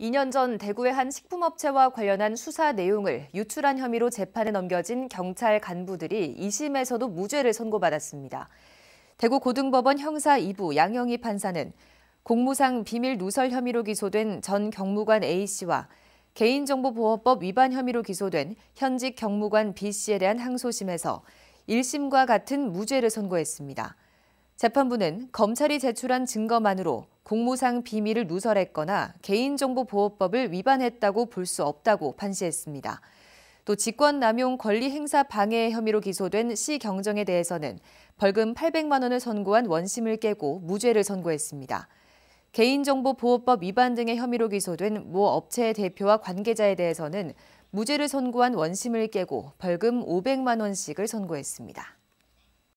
2년 전 대구의 한 식품업체와 관련한 수사 내용을 유출한 혐의로 재판에 넘겨진 경찰 간부들이 2심에서도 무죄를 선고받았습니다. 대구 고등법원 형사 2부 양영희 판사는 공무상 비밀 누설 혐의로 기소된 전 경무관 A씨와 개인정보보호법 위반 혐의로 기소된 현직 경무관 B씨에 대한 항소심에서 1심과 같은 무죄를 선고했습니다. 재판부는 검찰이 제출한 증거만으로 공무상 비밀을 누설했거나 개인정보보호법을 위반했다고 볼 수 없다고 판시했습니다. 또 직권남용 권리행사 방해 혐의로 기소된 시 경정에 대해서는 벌금 800만 원을 선고한 원심을 깨고 무죄를 선고했습니다. 개인정보보호법 위반 등의 혐의로 기소된 모 업체의 대표와 관계자에 대해서는 무죄를 선고한 원심을 깨고 벌금 500만 원씩을 선고했습니다.